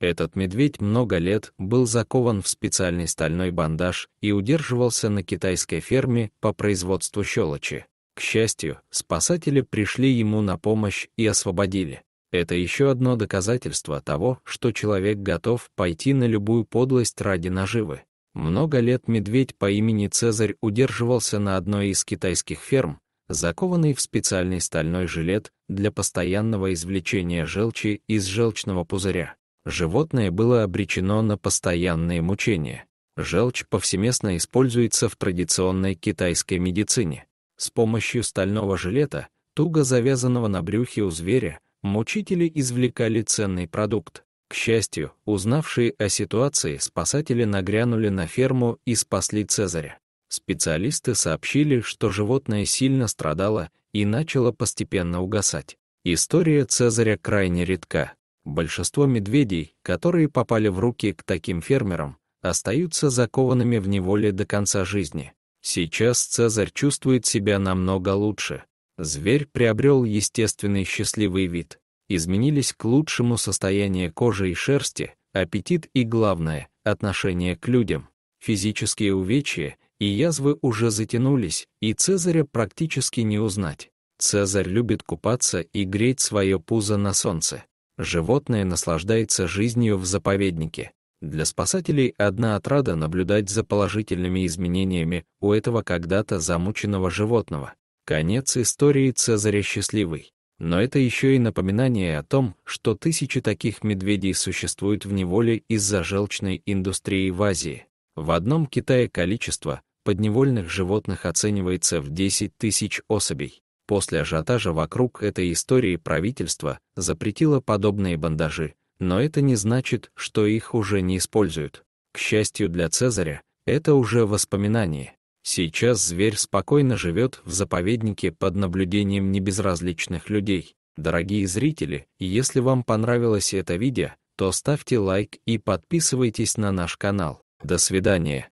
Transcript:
Этот медведь много лет был закован в специальный стальной бандаж и удерживался на китайской ферме по производству щелочи. К счастью, спасатели пришли ему на помощь и освободили. Это еще одно доказательство того, что человек готов пойти на любую подлость ради наживы. Много лет медведь по имени Цезарь удерживался на одной из китайских ферм, закованный в специальный стальной жилет для постоянного извлечения желчи из желчного пузыря животное было обречено на постоянные мучения. Желчь повсеместно используется в традиционной китайской медицине. С помощью стального жилета, туго завязанного на брюхе у зверя, мучители извлекали ценный продукт. К счастью, узнавшие о ситуации, спасатели нагрянули на ферму и спасли Цезаря. Специалисты сообщили, что животное сильно страдало и начало постепенно угасать. История Цезаря крайне редка. Большинство медведей, которые попали в руки к таким фермерам, остаются закованными в неволе до конца жизни. Сейчас Цезарь чувствует себя намного лучше. Зверь приобрел естественный счастливый вид. Изменились к лучшему состояние кожи и шерсти, аппетит и, главное, отношение к людям. Физические увечья и язвы уже затянулись, и Цезаря практически не узнать. Цезарь любит купаться и греть свое пузо на солнце. Животное наслаждается жизнью в заповеднике. Для спасателей одна отрада наблюдать за положительными изменениями у этого когда-то замученного животного. Конец истории Цезаря счастливый. Но это еще и напоминание о том, что тысячи таких медведей существуют в неволе из-за желчной индустрии в Азии. В одном Китае количество подневольных животных оценивается в 10 тысяч особей. После ажиотажа вокруг этой истории правительство запретило подобные бандажи, но это не значит, что их уже не используют. К счастью для Цезаря, это уже воспоминание. Сейчас зверь спокойно живет в заповеднике под наблюдением небезразличных людей. Дорогие зрители, если вам понравилось это видео, то ставьте лайк и подписывайтесь на наш канал. До свидания.